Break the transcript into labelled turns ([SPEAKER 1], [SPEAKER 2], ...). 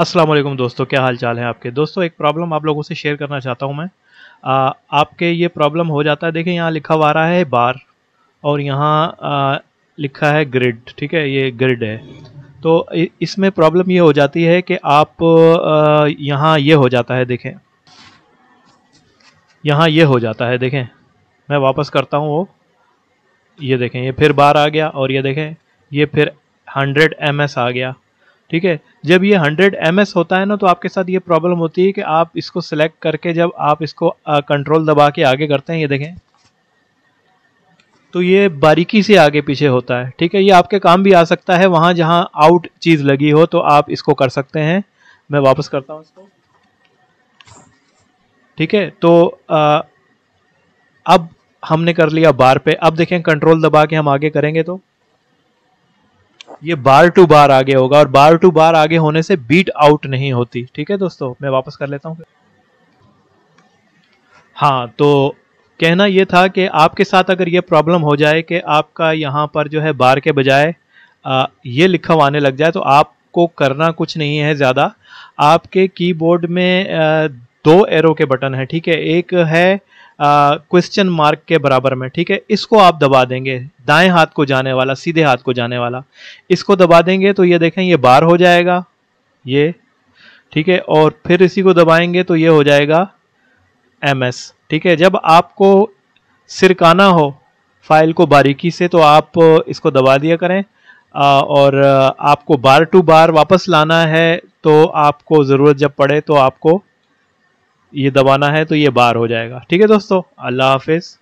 [SPEAKER 1] असलम दोस्तों क्या हाल चाल है आपके दोस्तों एक प्रॉब्लम आप लोगों से शेयर करना चाहता हूं मैं आ, आपके ये प्रॉब्लम हो जाता है देखिए यहाँ लिखा हुआ रहा है बार और यहाँ लिखा है ग्रिड ठीक है ये ग्रिड है तो इसमें प्रॉब्लम ये हो जाती है कि आप यहाँ ये हो जाता है देखें यहाँ ये हो जाता है देखें मैं वापस करता हूँ वो ये देखें ये फिर बार आ गया और ये देखें ये फिर हंड्रेड एम आ गया ठीक है जब ये 100 ms होता है ना तो आपके साथ ये प्रॉब्लम होती है कि आप इसको सिलेक्ट करके जब आप इसको कंट्रोल दबा के आगे करते हैं ये देखें तो ये बारीकी से आगे पीछे होता है ठीक है ये आपके काम भी आ सकता है वहां जहां आउट चीज़ लगी हो तो आप इसको कर सकते हैं मैं वापस करता हूं इसको ठीक है तो आ, अब हमने कर लिया बार पे अब देखें कंट्रोल दबा के हम आगे करेंगे तो ये बार टू बार आगे होगा और बार टू बार आगे होने से बीट आउट नहीं होती ठीक है दोस्तों मैं वापस कर लेता हूँ हाँ तो कहना यह था कि आपके साथ अगर ये प्रॉब्लम हो जाए कि आपका यहाँ पर जो है बार के बजाय ये लिखा हुआ आने लग जाए तो आपको करना कुछ नहीं है ज़्यादा आपके कीबोर्ड में दो एरो के बटन है ठीक है एक है क्वेश्चन मार्क के बराबर में ठीक है इसको आप दबा देंगे दाएं हाथ को जाने वाला सीधे हाथ को जाने वाला इसको दबा देंगे तो ये देखें ये बार हो जाएगा ये ठीक है और फिर इसी को दबाएंगे तो ये हो जाएगा एम एस ठीक है जब आपको सिरकाना हो फाइल को बारीकी से तो आप इसको दबा दिया करें और आपको बार टू बार वापस लाना है तो आपको ज़रूरत जब पड़े तो आपको ये दबाना है तो ये बार हो जाएगा ठीक है दोस्तों अल्लाह हाफिज़